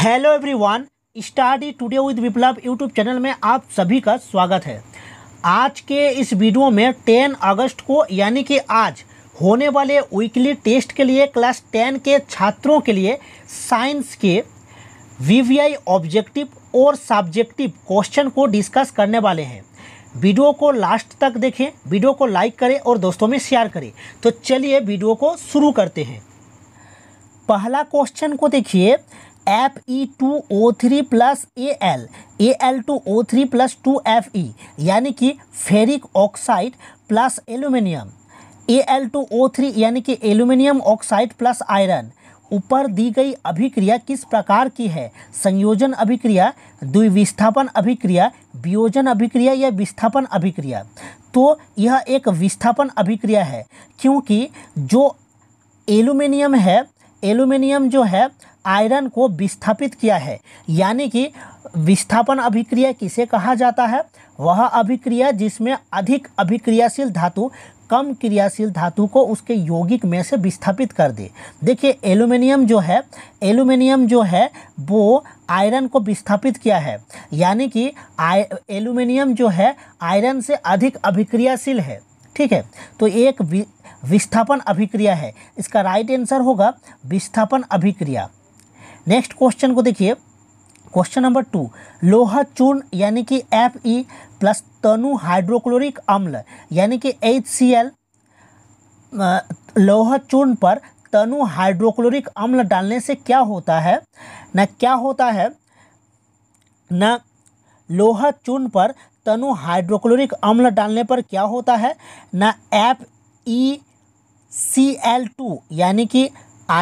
hello everyone study today with Viplav YouTube channel में आप सभी का स्वागत है आज के इस वीडियो में 10 अगस्त को यानी कि आज होने वाले वीकली टेस्ट के लिए क्लास 10 के छात्रों के लिए साइंस के वी ऑब्जेक्टिव और सब्जेक्टिव क्वेश्चन को डिस्कस करने वाले हैं वीडियो को लास्ट तक देखें वीडियो को लाइक करें और दोस्तों में शेयर करें तो चलिए वीडियो को शुरू करते हैं पहला क्वेश्चन को देखिए F E two O three plus A L A L two O three plus two F E यानी कि ferric oxide plus aluminium A L two O three यानी कि एल्यूमिनियम ऑक्साइड प्लस आयरन ऊपर दी गई अभिक्रिया किस प्रकार की है संयोजन अभिक्रिया द्विविस्थापन अभिक्रिया वियोजन अभिक्रिया या विस्थापन अभिक्रिया तो यह एक विस्थापन अभिक्रिया है क्योंकि जो एल्यूमिनियम है एल्यूमिनियम जो है आयरन को विस्थापित किया है यानी कि विस्थापन अभिक्रिया किसे कहा जाता है वह अभिक्रिया जिसमें अधिक अभिक्रियाशील धातु कम क्रियाशील धातु को उसके यौगिक में से विस्थापित कर दे देखिए एल्यूमिनियम जो है एल्यूमिनियम जो है वो आयरन को विस्थापित किया है यानी कि एल्यूमिनियम जो है आयरन से अधिक अभिक्रियाशील है ठीक है तो एक विस्थापन अभिक्रिया है इसका राइट आंसर होगा विस्थापन अभिक्रिया नेक्स्ट क्वेश्चन को देखिए क्वेश्चन नंबर टू लोहा चूर्ण यानी कि एफ ई प्लस तनु हाइड्रोक्लोरिक अम्ल यानी कि एच सी एल लोहा चूर्ण पर तनु हाइड्रोक्लोरिक अम्ल डालने से क्या होता है ना क्या होता है ना लोहा चूर्ण पर तनु हाइड्रोक्लोरिक अम्ल डालने पर क्या होता है ना F E C L two यानी कि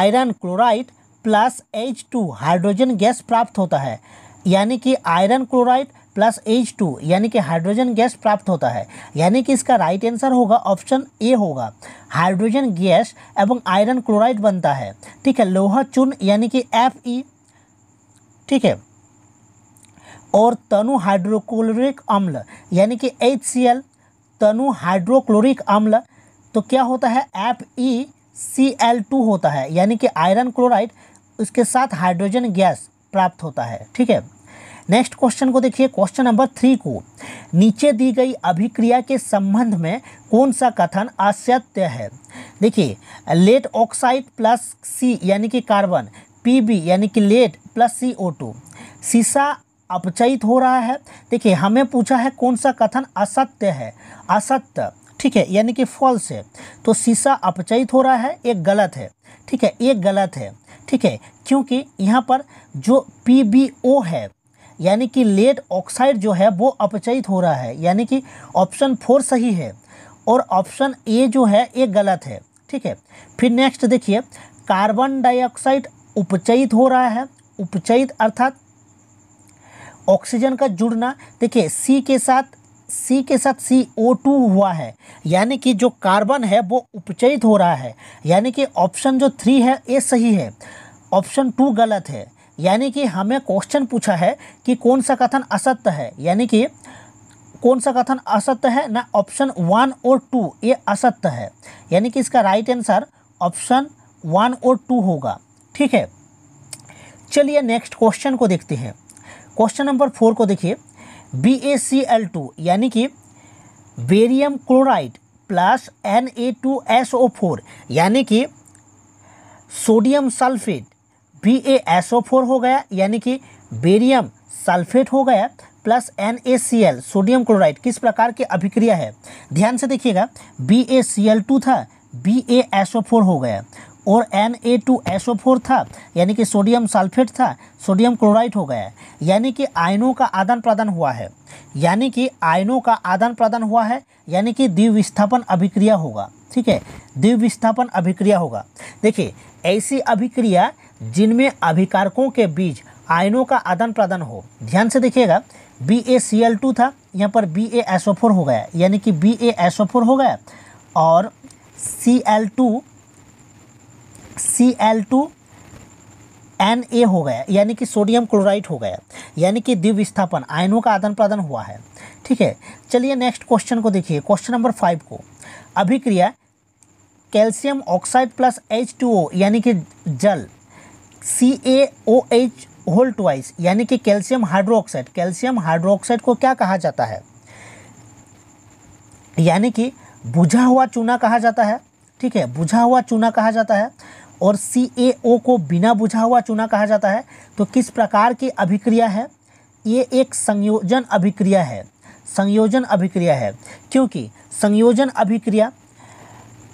iron chloride plus H two hydrogen gas प्राप्त होता है यानी कि iron chloride plus H two यानी कि हाइड्रोजन गैस प्राप्त होता है यानी कि इसका राइट आंसर होगा ऑप्शन ए होगा हाइड्रोजन गैस एवं आयरन क्लोराइड बनता है ठीक है लोहा चून यानी कि एफ ई ठीक है और तनु हाइड्रोक्लोरिक अम्ल यानी कि एच सी एल तनु हाइड्रोक्लोरिक अम्ल तो क्या होता है F E C L two होता है यानी कि आयरन क्लोराइड उसके साथ हाइड्रोजन गैस प्राप्त होता है ठीक है नेक्स्ट क्वेश्चन को देखिए क्वेश्चन नंबर थ्री को नीचे दी गई अभिक्रिया के संबंध में कौन सा कथन असत्य है देखिए लेट ऑक्साइड प्लस सी यानी कि कार्बन बी यानी कि lead plus C O two सीसा अपचयित हो रहा है देखिए हमें पूछा है कौन सा कथन असत्य है असत्य ठीक है यानी कि फॉल्स है तो शीशा अपचयित हो रहा है एक गलत है ठीक है एक गलत है ठीक है क्योंकि यहाँ पर जो पी है यानी कि लेड ऑक्साइड जो है वो अपचयित हो रहा है यानी कि ऑप्शन फोर सही है और ऑप्शन ए जो है ये गलत है ठीक है फिर नेक्स्ट देखिए कार्बन डाइऑक्साइड उपचयित हो रहा है उपचयित अर्थात ऑक्सीजन का जुड़ना देखिए सी के साथ सी के साथ सी ओ टू हुआ है यानी कि जो कार्बन है वो उपचयित हो रहा है यानी कि ऑप्शन जो थ्री है ये सही है ऑप्शन टू गलत है यानी कि हमें क्वेश्चन पूछा है कि कौन सा कथन असत्य है यानी कि कौन सा कथन असत्य है ना ऑप्शन वन और टू ये असत्य है यानी कि इसका राइट आंसर ऑप्शन वन और टू होगा ठीक है चलिए नेक्स्ट क्वेश्चन को देखते हैं क्वेश्चन नंबर फोर को देखिए B A C L two यानी कि barium chloride plus N A two S O four यानी कि sodium sulphate B A S O four हो गया यानी कि बेरियम सल्फेट हो गया plus N A C L sodium chloride किस प्रकार की अभिक्रिया है ध्यान से देखिएगा B A C L two था B A S O four हो गया और N A two S O four था यानी कि सोडियम सल्फेट था सोडियम क्लोराइड हो गया यानी कि आयनों का आदान प्रदान हुआ है यानी कि आयनों का आदान प्रदान हुआ है यानी कि द्विविस्थापन अभिक्रिया होगा ठीक है द्विविस्थापन अभिक्रिया होगा देखिए ऐसी अभिक्रिया जिनमें अभिकारकों के बीच आयनों का आदान प्रदान हो ध्यान से देखिएगा B A C L two था यहाँ पर B A S O four हो गया यानी कि B A S O four हो गया और C L two C L two N A हो गया यानी कि सोडियम क्लोराइड हो गया यानी कि दिव्य स्थापन आयनों का आदान प्रदान हुआ है ठीक है चलिए नेक्स्ट क्वेश्चन को देखिए क्वेश्चन नंबर फाइव को अभिक्रिया calcium oxide plus H two O यानी कि जल C A O H whole twice यानी कि कैल्शियम हाइड्रोक्साइड कैल्शियम हाइड्रोक्साइड को क्या कहा जाता है यानी कि बुझा हुआ चूना कहा जाता है ठीक है बुझा हुआ चूना कहा जाता है और सी ए ओ को बिना बुझा हुआ चूना कहा जाता है तो किस प्रकार की अभिक्रिया है ये एक संयोजन अभिक्रिया है संयोजन अभिक्रिया है क्योंकि संयोजन अभिक्रिया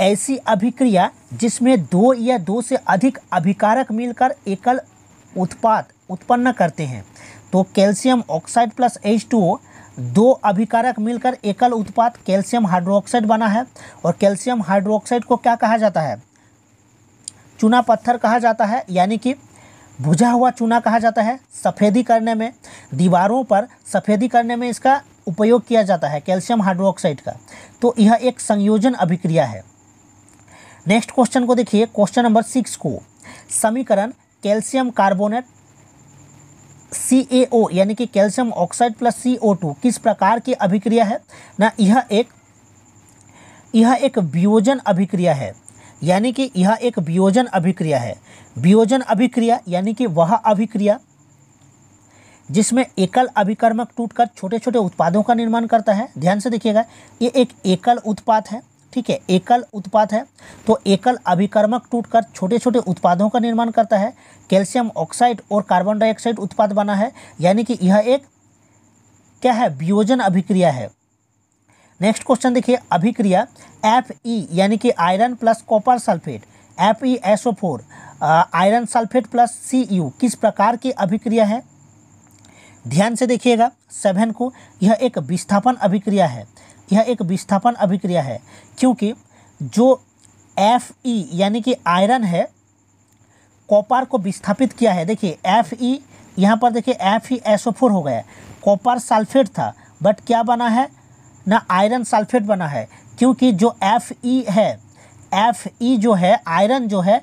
ऐसी अभिक्रिया जिसमें दो या दो से अधिक अभिकारक मिलकर एकल उत्पाद उत्पन्न करते हैं तो calcium oxide plus H two O दो अभिकारक मिलकर एकल उत्पाद कैल्शियम हाइड्रोक्साइड बना है और कैल्शियम हाइड्रोक्साइड को क्या कहा जाता है चूना पत्थर कहा जाता है यानी कि भुजा हुआ चूना कहा जाता है सफ़ेदी करने में दीवारों पर सफ़ेदी करने में इसका उपयोग किया जाता है कैल्शियम हाइड्रोक्साइड का तो यह एक संयोजन अभिक्रिया है नेक्स्ट क्वेश्चन को देखिए क्वेश्चन नंबर सिक्स को समीकरण calcium carbonate C A O यानी कि calcium oxide plus C O two किस प्रकार की अभिक्रिया है ना यह एक यह एक वियोजन अभिक्रिया है यानी कि यह एक वियोजन अभिक्रिया है वियोजन अभिक्रिया यानी कि वह अभिक्रिया जिसमें एकल अभिकर्मक टूटकर छोटे छोटे उत्पादों का निर्माण करता है ध्यान से देखिएगा ये एक एकल उत्पाद है ठीक है एकल उत्पाद है तो एकल अभिकर्मक टूटकर छोटे छोटे उत्पादों का निर्माण करता है कैल्शियम ऑक्साइड और कार्बन डाइऑक्साइड उत्पाद बना है यानी कि यह एक क्या है वियोजन अभिक्रिया है नेक्स्ट क्वेश्चन देखिए अभिक्रिया एफ ई यानी कि iron plus copper sulphate F E S O four iron sulphate plus C U किस प्रकार की अभिक्रिया है ध्यान से देखिएगा सेवन को यह एक विस्थापन अभिक्रिया है यह एक विस्थापन अभिक्रिया है क्योंकि जो एफ ई यानी कि आयरन है कॉपर को विस्थापित किया है देखिए एफ ई यहाँ पर देखिए एफ ई एसओ फोर हो गया कॉपर सल्फेट था बट क्या बना है ना आयरन सल्फेट बना है क्योंकि जो एफ ई है एफ ई जो है आयरन जो है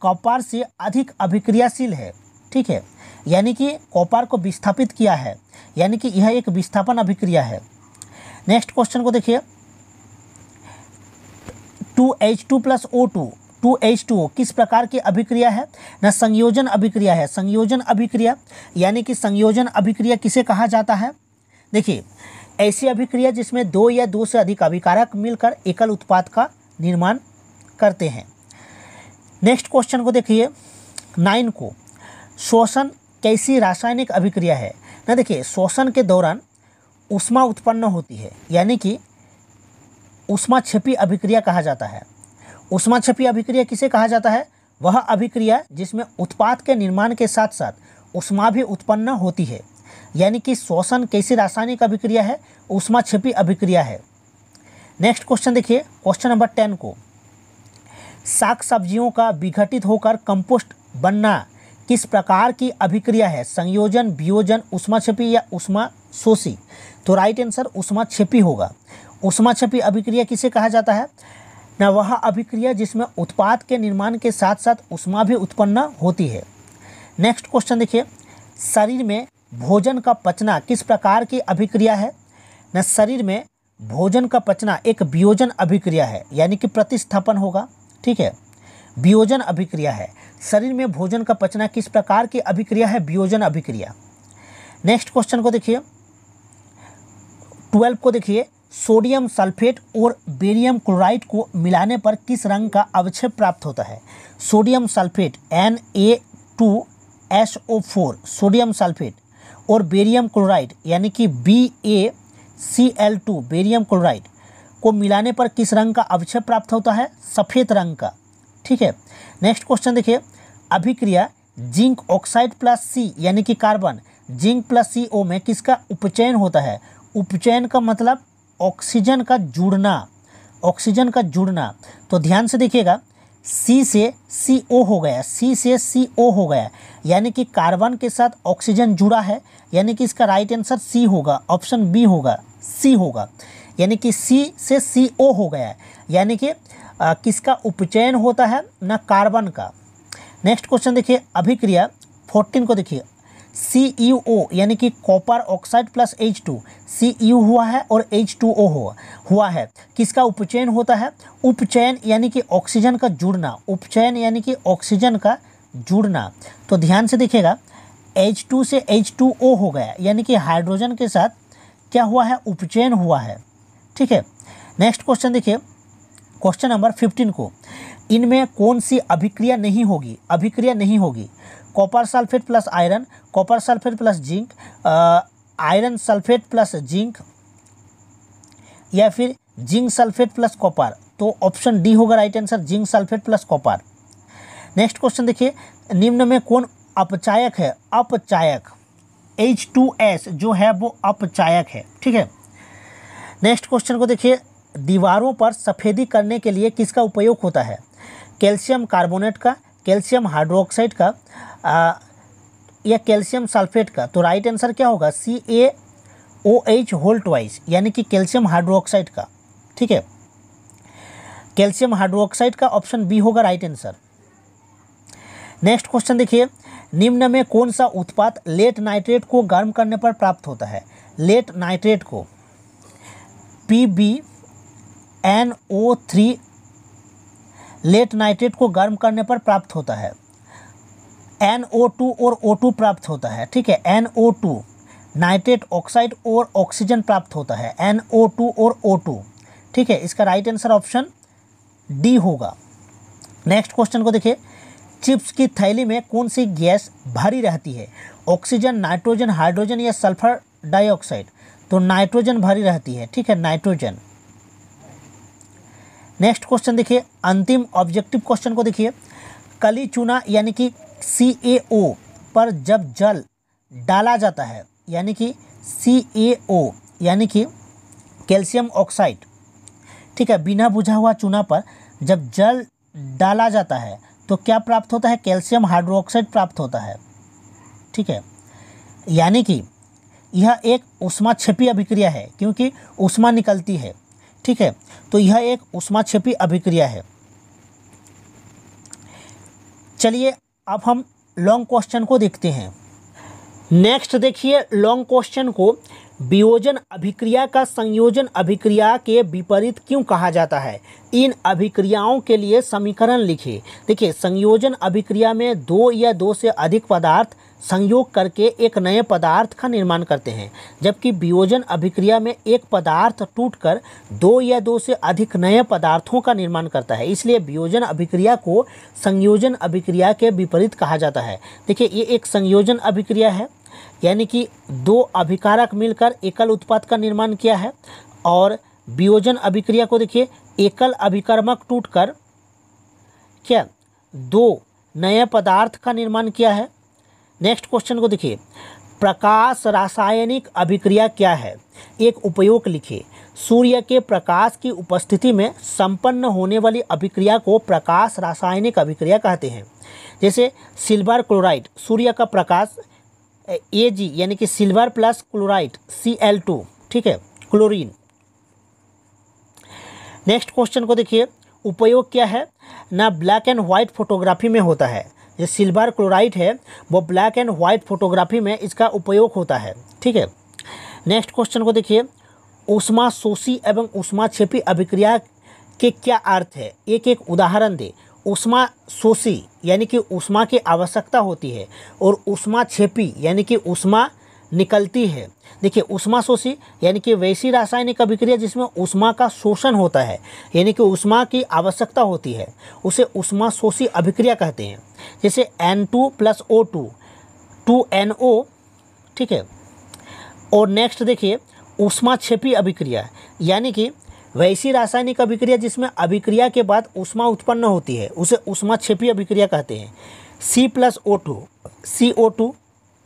कॉपर से अधिक अभिक्रियाशील है ठीक है यानी कि कॉपर को विस्थापित किया है यानी कि यह एक विस्थापन अभिक्रिया है नेक्स्ट क्वेश्चन को देखिए two H two plus O two two H two किस प्रकार की अभिक्रिया है न संयोजन अभिक्रिया है संयोजन अभिक्रिया यानी कि संयोजन अभिक्रिया किसे कहा जाता है देखिए ऐसी अभिक्रिया जिसमें दो या दो से अधिक अभिकारक मिलकर एकल उत्पाद का निर्माण करते हैं नेक्स्ट क्वेश्चन को देखिए नाइन को शोषण कैसी रासायनिक अभिक्रिया है ना देखिए शोषण के दौरान उष्मा उत्पन्न होती है यानी कि उष्मा छपी अभिक्रिया कहा जाता है उष्मा छपी अभिक्रिया किसे कहा जाता है वह अभिक्रिया जिसमें उत्पाद के निर्माण के साथ साथ उष्मा भी उत्पन्न होती है यानी कि श्वसन कैसी रासायनिक अभिक्रिया है उष्मा छिपी अभिक्रिया है नेक्स्ट क्वेश्चन देखिए क्वेश्चन नंबर टेन को साग सब्जियों का विघटित होकर कंपोस्ट बनना किस प्रकार की अभिक्रिया है संयोजन वियोजन उष्मा छिपी या उष्मा शोषी तो राइट आंसर उष्मा छिपी होगा उष्मा छिपी अभिक्रिया किसे कहा जाता है न वह अभिक्रिया जिसमें उत्पाद के निर्माण के साथ साथ उष्मा भी उत्पन्न होती है नेक्स्ट क्वेश्चन देखिए शरीर में भोजन का पचना किस प्रकार की अभिक्रिया है न शरीर में भोजन का पचना एक वियोजन अभिक्रिया है यानी कि प्रतिस्थापन होगा ठीक है वियोजन अभिक्रिया है शरीर में भोजन का पचना किस प्रकार की अभिक्रिया है वियोजन अभिक्रिया नेक्स्ट क्वेश्चन को देखिए ट्वेल्व को देखिए सोडियम सल्फेट और बेरियम क्लोराइड को मिलाने पर किस रंग का अवक्षेप प्राप्त होता है sodium sulphate N A two S O four sodium sulphate और बेरियम क्लोराइड यानी कि B A C L two barium chloride को मिलाने पर किस रंग का अवक्षय प्राप्त होता है सफ़ेद रंग का ठीक है नेक्स्ट क्वेश्चन देखिए अभिक्रिया जिंक ऑक्साइड प्लस सी यानी कि carbon zinc plus C O में किसका उपचयन होता है उपचयन का मतलब ऑक्सीजन का जुड़ना ऑक्सीजन का जुड़ना तो ध्यान से देखिएगा सी से सी ओ हो गया सी से सी ओ हो गया यानी कि कार्बन के साथ ऑक्सीजन जुड़ा है यानी कि इसका राइट आंसर सी होगा ऑप्शन बी होगा सी होगा यानी कि सी से सी ओ हो गया यानी कि किसका उपचयन होता है ना कार्बन का नेक्स्ट क्वेश्चन देखिए अभिक्रिया फोर्टीन को देखिए सी यू ओ यानी कि copper oxide plus H two C U हुआ है और एच टू ओ हुआ है किसका उपचयन होता है उपचयन यानी कि ऑक्सीजन का जुड़ना उपचयन यानी कि ऑक्सीजन का जुड़ना तो ध्यान से देखिएगा एच टू से एच टू ओ हो गया यानी कि हाइड्रोजन के साथ क्या हुआ है उपचयन हुआ है ठीक है नेक्स्ट क्वेश्चन देखिए क्वेश्चन नंबर फिफ्टीन को इनमें कौन सी अभिक्रिया नहीं होगी अभिक्रिया नहीं होगी copper sulphate plus iron copper sulphate plus zinc iron sulphate plus zinc या फिर जिंक सल्फेट प्लस कॉपर तो ऑप्शन डी होगा right answer zinc sulphate plus copper next question देखिए निम्न में कौन अपचायक है अपचायक एच टू एस जो है वो अपचायक है ठीक है नेक्स्ट क्वेश्चन को देखिए दीवारों पर सफ़ेदी करने के लिए किसका उपयोग होता है कैल्शियम कार्बोनेट का कैल्शियम हाइड्रोक्साइड का आ, या कैल्शियम सल्फेट का तो राइट आंसर क्या होगा C A O H whole twice यानी कि कैल्शियम हाइड्रोक्साइड का ठीक है कैल्शियम हाइड्रोक्साइड का ऑप्शन बी होगा राइट आंसर नेक्स्ट क्वेश्चन देखिए निम्न में कौन सा उत्पाद लेट नाइट्रेट को गर्म करने पर प्राप्त होता है लेट नाइट्रेट को P B N O three lead nitrate को गर्म करने पर प्राप्त होता है एन और ओ प्राप्त होता है ठीक है एन नाइट्रेट ऑक्साइड और ऑक्सीजन प्राप्त होता है एन और ओ ठीक है इसका राइट आंसर ऑप्शन डी होगा नेक्स्ट क्वेश्चन को देखिए चिप्स की थैली में कौन सी गैस भरी रहती है ऑक्सीजन नाइट्रोजन हाइड्रोजन या सल्फर डाइऑक्साइड तो नाइट्रोजन भरी रहती है ठीक है नाइट्रोजन नेक्स्ट क्वेश्चन देखिए अंतिम ऑब्जेक्टिव क्वेश्चन को देखिए कली चूना यानी कि सी पर जब जल डाला जाता है यानी कि सी यानी कि कैल्शियम ऑक्साइड ठीक है बिना बुझा हुआ चूना पर जब जल डाला जाता है तो क्या प्राप्त होता है कैल्शियम हाइड्रोक्साइड प्राप्त होता है ठीक है यानी कि यह एक उष्मा छपी अभिक्रिया है क्योंकि उष्मा निकलती है ठीक है तो यह एक उष्मा छपी अभिक्रिया है चलिए अब हम लॉन्ग क्वेश्चन को देखते हैं नेक्स्ट देखिए लॉन्ग क्वेश्चन को वियोजन अभिक्रिया का संयोजन अभिक्रिया के विपरीत क्यों कहा जाता है इन अभिक्रियाओं के लिए समीकरण लिखिए देखिए संयोजन अभिक्रिया में दो या दो से अधिक पदार्थ संयोग करके एक नए पदार्थ का निर्माण करते हैं जबकि वियोजन अभिक्रिया में एक पदार्थ टूटकर दो या दो से अधिक नए पदार्थों का निर्माण करता है इसलिए वियोजन अभिक्रिया को संयोजन अभिक्रिया के विपरीत कहा जाता है देखिए ये एक संयोजन अभिक्रिया है यानी कि दो अभिकारक मिलकर एकल उत्पाद का निर्माण किया है और वियोजन अभिक्रिया को देखिए एकल अभिकर्मक टूट क्या दो नए पदार्थ का निर्माण किया है नेक्स्ट क्वेश्चन को देखिए प्रकाश रासायनिक अभिक्रिया क्या है एक उपयोग लिखिए सूर्य के प्रकाश की उपस्थिति में संपन्न होने वाली अभिक्रिया को प्रकाश रासायनिक अभिक्रिया कहते हैं जैसे सिल्वर क्लोराइड सूर्य का प्रकाश ए जी यानी कि silver plus chloride C L two ठीक है क्लोरीन नेक्स्ट क्वेश्चन को देखिए उपयोग क्या है ना ब्लैक एंड व्हाइट फोटोग्राफी में होता है जो सिल्वर क्लोराइड है वो ब्लैक एंड वाइट फोटोग्राफी में इसका उपयोग होता है ठीक है नेक्स्ट क्वेश्चन को देखिए उष्मा शोषी एवं उष्मा छेपी अभिक्रिया के क्या अर्थ है एक एक उदाहरण दें उष्मा शोषी यानी कि उष्मा की आवश्यकता होती है और उष्मा छेपी यानी कि उष्मा निकलती है देखिए उष्मा शोषी यानी कि वैसी रासायनिक अभिक्रिया जिसमें उष्मा का शोषण होता है यानी कि उष्मा की आवश्यकता होती है उसे उष्मा शोषी अभिक्रिया कहते हैं जैसे N two plus O two two N O ठीक है और नेक्स्ट देखिए उष्मा छेपी अभिक्रिया यानी कि वैसी रासायनिक अभिक्रिया जिसमें अभिक्रिया के बाद उष्मा उत्पन्न होती है उसे उष्मा छेपी अभिक्रिया कहते हैं C plus O two C O two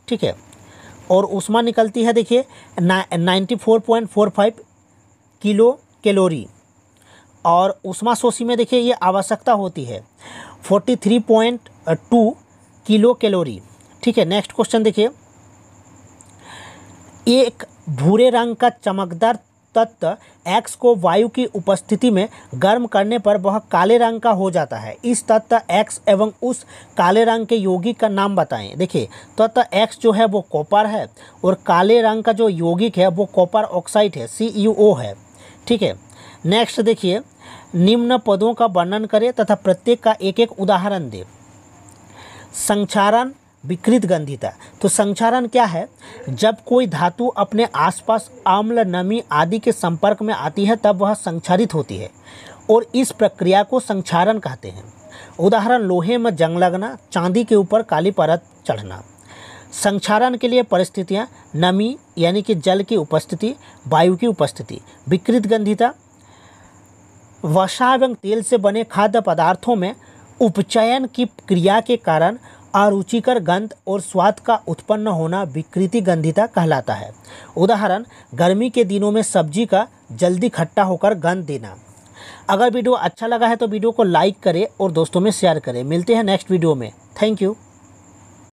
ठीक है और उष्मा निकलती है देखिए ninety four point four five kilo calorie और उष्मा शोषी में देखिए ये आवश्यकता होती है forty three point two kilo calorie ठीक है नेक्स्ट क्वेश्चन देखिए एक भूरे रंग का चमकदार तत्व एक्स को वायु की उपस्थिति में गर्म करने पर वह काले रंग का हो जाता है इस तत्व एक्स एवं उस काले रंग के यौगिक का नाम बताएं देखिए तत्व एक्स जो है वो कॉपर है और काले रंग का जो यौगिक है वो कॉपर ऑक्साइड है सी यू ओ है ठीक है नेक्स्ट देखिए निम्न पदों का वर्णन करें तथा प्रत्येक का एक एक उदाहरण दें संक्षारण विकृत गंधिता तो संक्षारण क्या है जब कोई धातु अपने आसपास आम्ल नमी आदि के संपर्क में आती है तब वह संक्षारित होती है और इस प्रक्रिया को संक्षारण कहते हैं उदाहरण लोहे में जंग लगना चांदी के ऊपर काली परत चढ़ना संक्षारण के लिए परिस्थितियाँ नमी यानी कि जल की उपस्थिति वायु की उपस्थिति विकृत गंधिता वसा एवं तेल से बने खाद्य पदार्थों में उपचयन की क्रिया के कारण अरुचिकर गंध और स्वाद का उत्पन्न होना विकृति गंधिता कहलाता है उदाहरण गर्मी के दिनों में सब्जी का जल्दी खट्टा होकर गंध देना अगर वीडियो अच्छा लगा है तो वीडियो को लाइक करें और दोस्तों में शेयर करें मिलते हैं नेक्स्ट वीडियो में थैंक यू